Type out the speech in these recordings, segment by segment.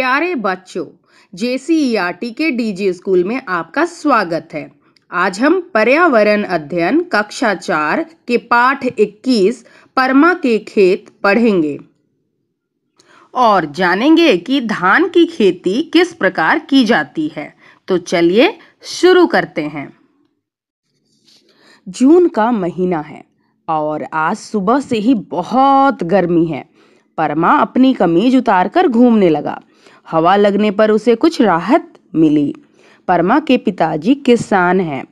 प्यारे बच्चों जे के डीजी स्कूल में आपका स्वागत है आज हम पर्यावरण अध्ययन कक्षा चार के पाठ 21 परमा के खेत पढ़ेंगे और जानेंगे कि धान की खेती किस प्रकार की जाती है तो चलिए शुरू करते हैं जून का महीना है और आज सुबह से ही बहुत गर्मी है परमा अपनी कमीज उतारकर घूमने लगा हवा लगने पर उसे कुछ राहत मिली परमा के पिताजी किसान हैं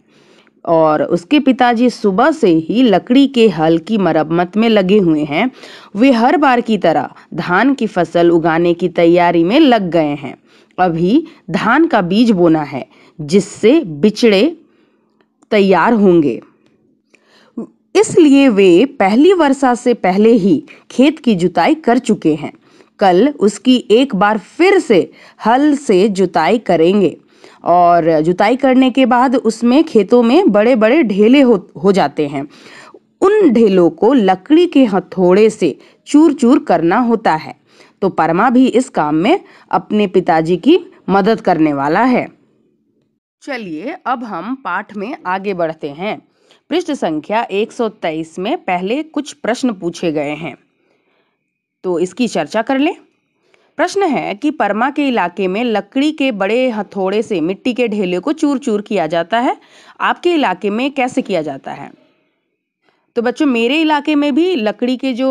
और उसके पिताजी सुबह से ही लकड़ी के हल की मरम्मत में लगे हुए हैं वे हर बार की तरह धान की फसल उगाने की तैयारी में लग गए हैं अभी धान का बीज बोना है जिससे बिचड़े तैयार होंगे इसलिए वे पहली वर्षा से पहले ही खेत की जुताई कर चुके हैं कल उसकी एक बार फिर से हल से जुताई करेंगे और जुताई करने के बाद उसमें खेतों में बड़े बड़े ढेले हो हो जाते हैं उन ढेलों को लकड़ी के हथौड़े से चूर चूर करना होता है तो परमा भी इस काम में अपने पिताजी की मदद करने वाला है चलिए अब हम पाठ में आगे बढ़ते हैं पृष्ठ संख्या 123 में पहले कुछ प्रश्न पूछे गए हैं तो इसकी चर्चा कर लें प्रश्न है कि परमा के इलाके में लकड़ी के बड़े हथौड़े से मिट्टी के ढेले को चूर चूर किया जाता है आपके इलाके में कैसे किया जाता है तो बच्चों मेरे इलाके में भी लकड़ी के जो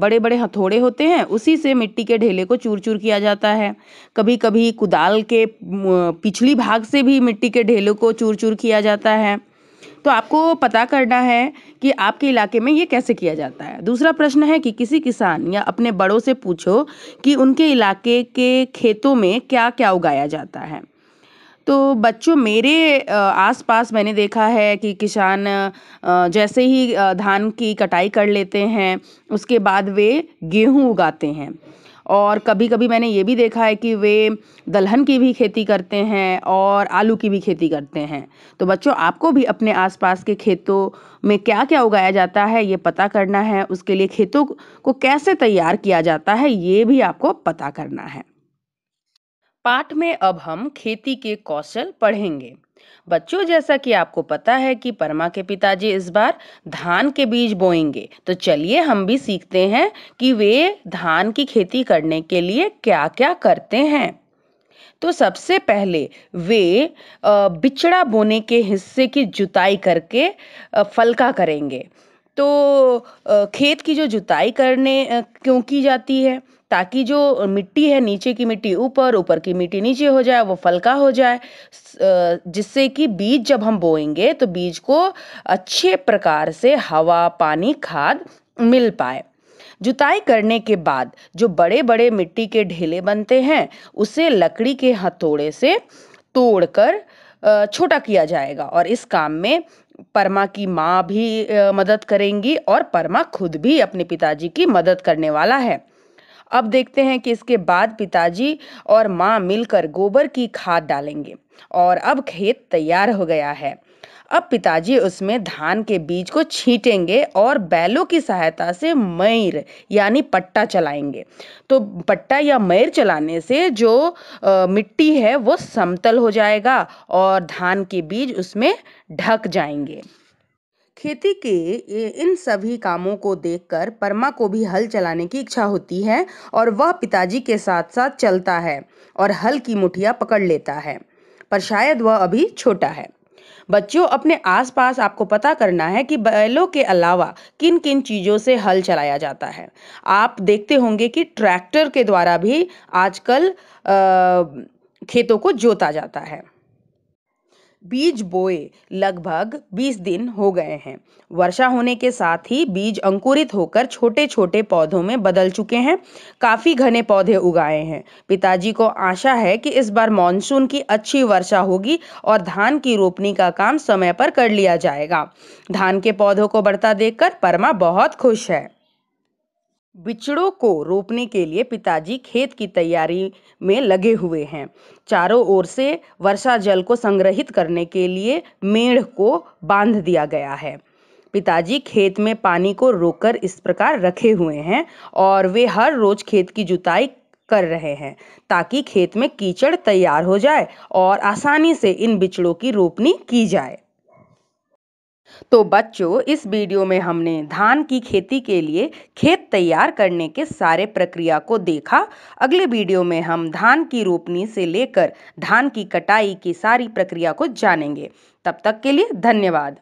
बड़े बड़े हथौड़े होते हैं उसी से मिट्टी के ढेले को चूर चूर किया जाता है कभी कभी कुदाल के पिछली भाग से भी मिट्टी के ढेले को चूर चूर किया जाता है तो आपको पता करना है कि आपके इलाके में ये कैसे किया जाता है दूसरा प्रश्न है कि किसी किसान या अपने बड़ों से पूछो कि उनके इलाके के खेतों में क्या क्या उगाया जाता है तो बच्चों मेरे आसपास मैंने देखा है कि किसान जैसे ही धान की कटाई कर लेते हैं उसके बाद वे गेहूं उगाते हैं और कभी कभी मैंने ये भी देखा है कि वे दलहन की भी खेती करते हैं और आलू की भी खेती करते हैं तो बच्चों आपको भी अपने आसपास के खेतों में क्या क्या उगाया जाता है ये पता करना है उसके लिए खेतों को कैसे तैयार किया जाता है ये भी आपको पता करना है पाठ में अब हम खेती के कौशल पढ़ेंगे बच्चों जैसा कि आपको पता है कि परमा के पिताजी इस बार धान के बीज बोएंगे तो चलिए हम भी सीखते हैं कि वे धान की खेती करने के लिए क्या क्या करते हैं तो सबसे पहले वे बिचड़ा बोने के हिस्से की जुताई करके फलका करेंगे तो खेत की जो जुताई करने क्यों की जाती है ताकि जो मिट्टी है नीचे की मिट्टी ऊपर ऊपर की मिट्टी नीचे हो जाए वो फलका हो जाए जिससे कि बीज जब हम बोएंगे तो बीज को अच्छे प्रकार से हवा पानी खाद मिल पाए जुताई करने के बाद जो बड़े बड़े मिट्टी के ढेले बनते हैं उसे लकड़ी के हथौड़े से तोड़कर छोटा किया जाएगा और इस काम में परमा की माँ भी मदद करेंगी और परमा खुद भी अपने पिताजी की मदद करने वाला है अब देखते हैं कि इसके बाद पिताजी और माँ मिलकर गोबर की खाद डालेंगे और अब खेत तैयार हो गया है अब पिताजी उसमें धान के बीज को छीटेंगे और बैलों की सहायता से मयर यानी पट्टा चलाएंगे तो पट्टा या मयर चलाने से जो आ, मिट्टी है वो समतल हो जाएगा और धान के बीज उसमें ढक जाएंगे खेती के इन सभी कामों को देखकर परमा को भी हल चलाने की इच्छा होती है और वह पिताजी के साथ साथ चलता है और हल की मुठिया पकड़ लेता है पर शायद वह अभी छोटा है बच्चों अपने आसपास आपको पता करना है कि बैलों के अलावा किन किन चीज़ों से हल चलाया जाता है आप देखते होंगे कि ट्रैक्टर के द्वारा भी आजकल खेतों को जोता जाता है बीज बोए लगभग 20 दिन हो गए हैं वर्षा होने के साथ ही बीज अंकुरित होकर छोटे छोटे पौधों में बदल चुके हैं काफ़ी घने पौधे उगाए हैं पिताजी को आशा है कि इस बार मानसून की अच्छी वर्षा होगी और धान की रोपनी का काम समय पर कर लिया जाएगा धान के पौधों को बढ़ता देखकर परमा बहुत खुश है बिछड़ों को रोपने के लिए पिताजी खेत की तैयारी में लगे हुए हैं चारों ओर से वर्षा जल को संग्रहित करने के लिए मेढ़ को बांध दिया गया है पिताजी खेत में पानी को रोककर इस प्रकार रखे हुए हैं और वे हर रोज खेत की जुताई कर रहे हैं ताकि खेत में कीचड़ तैयार हो जाए और आसानी से इन बिछड़ों की रोपनी की जाए तो बच्चों इस वीडियो में हमने धान की खेती के लिए खेत तैयार करने के सारे प्रक्रिया को देखा अगले वीडियो में हम धान की रोपनी से लेकर धान की कटाई की सारी प्रक्रिया को जानेंगे तब तक के लिए धन्यवाद